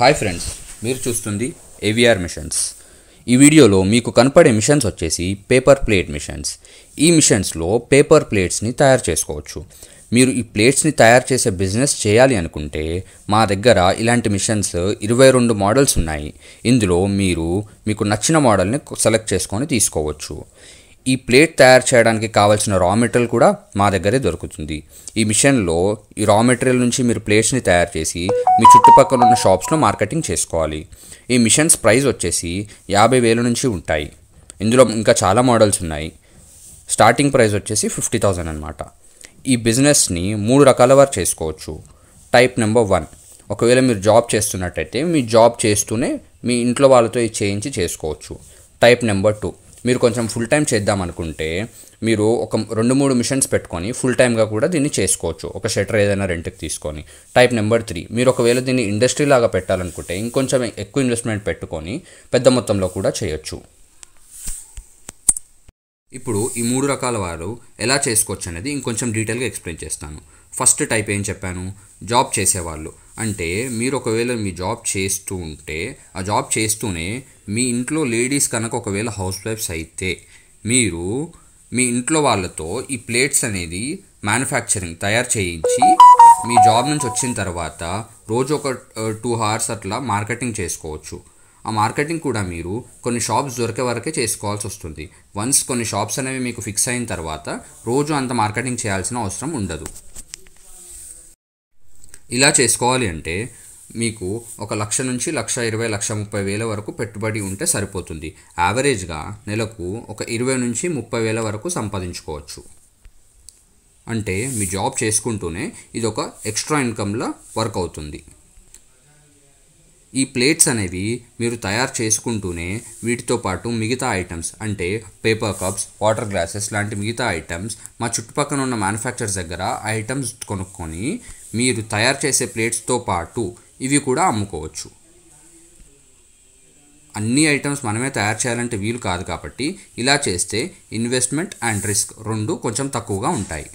hi friends మీరు చూస్తుంది AVR machines ఈ వీడియోలో మీకు కనపడే మిషన్స్ వచ్చేసి పేపర్ ప్లేట్ మిషన్స్ ఈ మిషన్స్లో పేపర్ ప్లేట్స్ని తయారు చేసుకోవచ్చు మీరు ఈ ప్లేట్స్ని తయారు చేసే బిజినెస్ చేయాలి అనుకుంటే మా దగ్గర ఇలాంటి మిషన్స్ ఇరవై రెండు మోడల్స్ ఉన్నాయి ఇందులో మీరు మీకు నచ్చిన మోడల్ని సెలెక్ట్ చేసుకొని తీసుకోవచ్చు ఈ ప్లేట్ తయారు చేయడానికి కావాల్సిన రా మెటీరియల్ కూడా మా దగ్గరే దొరుకుతుంది ఈ మిషన్లో ఈ రా మెటీరియల్ నుంచి మీరు ప్లేట్స్ని తయారు చేసి మీ చుట్టుపక్కల ఉన్న షాప్స్లో మార్కెటింగ్ చేసుకోవాలి ఈ మిషన్స్ ప్రైస్ వచ్చేసి యాభై వేల నుంచి ఉంటాయి ఇందులో ఇంకా చాలా మోడల్స్ ఉన్నాయి స్టార్టింగ్ ప్రైస్ వచ్చేసి ఫిఫ్టీ థౌజండ్ అనమాట ఈ బిజినెస్ని మూడు రకాల వారు చేసుకోవచ్చు టైప్ నెంబర్ వన్ ఒకవేళ మీరు జాబ్ చేస్తున్నట్టయితే మీ జాబ్ చేస్తూనే మీ ఇంట్లో వాళ్ళతో చేయించి చేసుకోవచ్చు టైప్ నెంబర్ టూ మీరు కొంచెం ఫుల్ టైం చేద్దాం అనుకుంటే మీరు ఒక రెండు మూడు మిషన్స్ పెట్టుకొని ఫుల్ టైమ్గా కూడా దీన్ని చేసుకోవచ్చు ఒక షెటర్ ఏదైనా రెంట్కి తీసుకొని టైప్ నెంబర్ త్రీ మీరు ఒకవేళ దీన్ని ఇండస్ట్రీ లాగా పెట్టాలనుకుంటే ఇంకొంచెం ఎక్కువ ఇన్వెస్ట్మెంట్ పెట్టుకొని పెద్ద మొత్తంలో కూడా చేయొచ్చు ఇప్పుడు ఈ మూడు రకాల వారు ఎలా చేసుకోవచ్చు అనేది ఇంకొంచెం డీటెయిల్గా ఎక్స్ప్లెయిన్ చేస్తాను ఫస్ట్ టైప్ ఏం చెప్పాను జాబ్ చేసేవాళ్ళు అంటే మీరు ఒకవేళ మీ జాబ్ చేస్తూ ఉంటే ఆ జాబ్ చేస్తూనే మీ ఇంట్లో లేడీస్ కనుక ఒకవేళ హౌస్ వైఫ్స్ అయితే మీరు మీ ఇంట్లో వాళ్ళతో ఈ ప్లేట్స్ అనేది మ్యానుఫ్యాక్చరింగ్ తయారు చేయించి మీ జాబ్ నుంచి వచ్చిన తర్వాత రోజు ఒక టూ అవర్స్ అట్లా మార్కెటింగ్ చేసుకోవచ్చు ఆ మార్కెటింగ్ కూడా మీరు కొన్ని షాప్స్ దొరికే వరకే చేసుకోవాల్సి వస్తుంది వన్స్ కొన్ని షాప్స్ అనేవి మీకు ఫిక్స్ అయిన తర్వాత రోజు అంత మార్కెటింగ్ చేయాల్సిన అవసరం ఉండదు ఇలా చేసుకోవాలి అంటే మీకు ఒక లక్ష నుంచి లక్ష ఇరవై లక్ష ముప్పై వేల వరకు పెట్టుబడి ఉంటే సరిపోతుంది యావరేజ్గా నెలకు ఒక ఇరవై నుంచి ముప్పై వేల వరకు సంపాదించుకోవచ్చు అంటే మీ జాబ్ చేసుకుంటూనే ఇది ఒక ఎక్స్ట్రా ఇన్కమ్లా వర్క్ అవుతుంది ఈ ప్లేట్స్ అనేవి మీరు తయారు చేసుకుంటూనే వీటితో పాటు మిగతా ఐటమ్స్ అంటే పేపర్ కప్స్ వాటర్ గ్లాసెస్ లాంటి మిగతా ఐటమ్స్ మా చుట్టుపక్కల ఉన్న మ్యానుఫ్యాక్చర్స్ దగ్గర ఐటమ్స్ కొనుక్కొని మీరు తయారు చేసే ప్లేట్స్తో పాటు ఇవి కూడా అమ్ముకోవచ్చు అన్ని ఐటమ్స్ మనమే తయారు చేయాలంటే వీలు కాదు కాబట్టి ఇలా చేస్తే ఇన్వెస్ట్మెంట్ అండ్ రిస్క్ రెండు కొంచెం తక్కువగా ఉంటాయి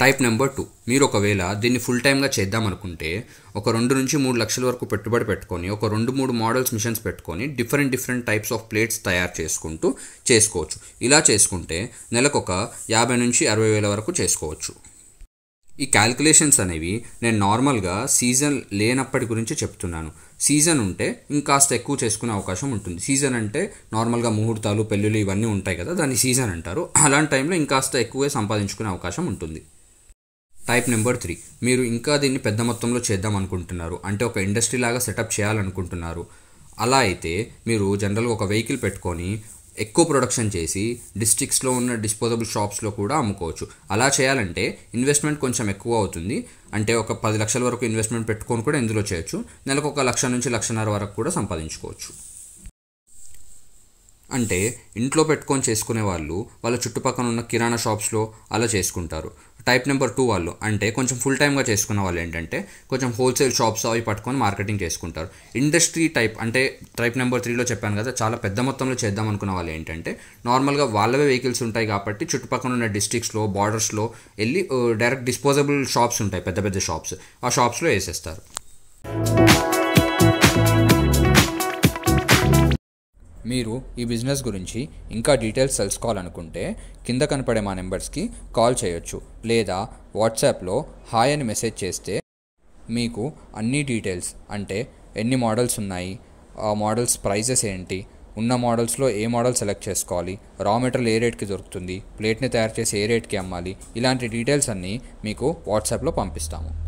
టైప్ నెంబర్ టూ మీరు ఒకవేళ దీన్ని ఫుల్ టైమ్గా చేద్దామనుకుంటే ఒక రెండు నుంచి మూడు లక్షల వరకు పెట్టుబడి పెట్టుకొని ఒక రెండు మూడు మోడల్స్ మిషన్స్ పెట్టుకొని different different types of plates తయారు చేసుకుంటూ చేసుకోవచ్చు ఇలా చేసుకుంటే నెలకొక యాభై నుంచి అరవై వేల వరకు చేసుకోవచ్చు ఈ క్యాల్కులేషన్స్ అనేవి నేను నార్మల్గా సీజన్ లేనప్పటి గురించి చెప్తున్నాను సీజన్ ఉంటే ఇంకాస్త ఎక్కువ చేసుకునే అవకాశం ఉంటుంది సీజన్ అంటే నార్మల్గా ముహూర్తాలు పెళ్ళిళ్ళు ఇవన్నీ ఉంటాయి కదా దాన్ని సీజన్ అంటారు అలాంటి టైంలో ఇంకాస్త ఎక్కువే సంపాదించుకునే అవకాశం ఉంటుంది టైప్ నెంబర్ త్రీ మీరు ఇంకా దీన్ని పెద్ద మొత్తంలో చేద్దాం అనుకుంటున్నారు అంటే ఒక ఇండస్ట్రీ లాగా సెటప్ చేయాలనుకుంటున్నారు అలా అయితే మీరు జనరల్గా ఒక వెహికల్ పెట్టుకొని ఎక్కువ ప్రొడక్షన్ చేసి డిస్ట్రిక్ట్స్లో ఉన్న డిస్పోజబుల్ షాప్స్లో కూడా అమ్ముకోవచ్చు అలా చేయాలంటే ఇన్వెస్ట్మెంట్ కొంచెం ఎక్కువ అవుతుంది అంటే ఒక పది లక్షల వరకు ఇన్వెస్ట్మెంట్ పెట్టుకొని కూడా ఇందులో చేయొచ్చు నెలకు ఒక లక్ష నుంచి లక్షన్నర వరకు కూడా సంపాదించుకోవచ్చు అంటే ఇంట్లో పెట్టుకొని చేసుకునే వాళ్ళు వాళ్ళ చుట్టుపక్కల ఉన్న కిరాణా షాప్స్లో అలా చేసుకుంటారు టైప్ నెంబర్ టూ వాళ్ళు అంటే కొంచెం ఫుల్ టైమ్గా చేసుకున్న వాళ్ళు ఏంటంటే కొంచెం హోల్సేల్ షాప్స్ అవి పట్టుకొని మార్కెటింగ్ చేసుకుంటారు ఇండస్ట్రీ టైప్ అంటే టైప్ నెంబర్ త్రీలో చెప్పాను కదా చాలా పెద్ద మొత్తంలో చేద్దాం అనుకున్న వాళ్ళు ఏంటంటే నార్మల్గా వాళ్ళవే వెహికల్స్ ఉంటాయి కాబట్టి చుట్టుపక్కల ఉన్న డిస్ట్రిక్ట్స్లో బార్డర్స్లో వెళ్ళి డైరెక్ట్ డిస్పోజబుల్ షాప్స్ ఉంటాయి పెద్ద పెద్ద షాప్స్ ఆ షాప్స్లో వేసేస్తారు మీరు ఈ బిజినెస్ గురించి ఇంకా డీటెయిల్స్ తెలుసుకోవాలనుకుంటే కింద కనపడే మా నెంబర్స్కి కాల్ చేయొచ్చు లేదా వాట్సాప్లో హాయ్ అని మెసేజ్ చేస్తే మీకు అన్ని డీటెయిల్స్ అంటే ఎన్ని మోడల్స్ ఉన్నాయి ఆ మోడల్స్ ప్రైజెస్ ఏంటి ఉన్న మోడల్స్లో ఏ మోడల్ సెలెక్ట్ చేసుకోవాలి రా మెటీరియల్ ఏ రేట్కి దొరుకుతుంది ప్లేట్ని తయారు చేసి ఏ రేట్కి అమ్మాలి ఇలాంటి డీటెయిల్స్ అన్నీ మీకు వాట్సాప్లో పంపిస్తాము